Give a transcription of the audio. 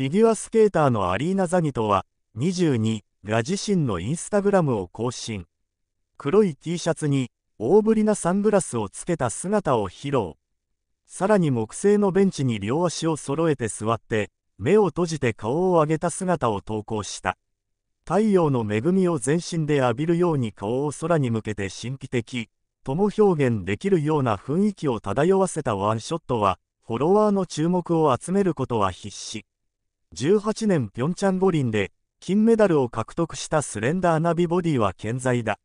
フィギュアスケーターのアリーナ・ザギトは、22が自身のインスタグラムを更新。黒い T シャツに、大ぶりなサングラスをつけた姿を披露。さらに木製のベンチに両足を揃えて座って、目を閉じて顔を上げた姿を投稿した。太陽の恵みを全身で浴びるように顔を空に向けて神秘的、とも表現できるような雰囲気を漂わせたワンショットは、フォロワーの注目を集めることは必至。18年平昌五輪で金メダルを獲得したスレンダーナビボディは健在だ。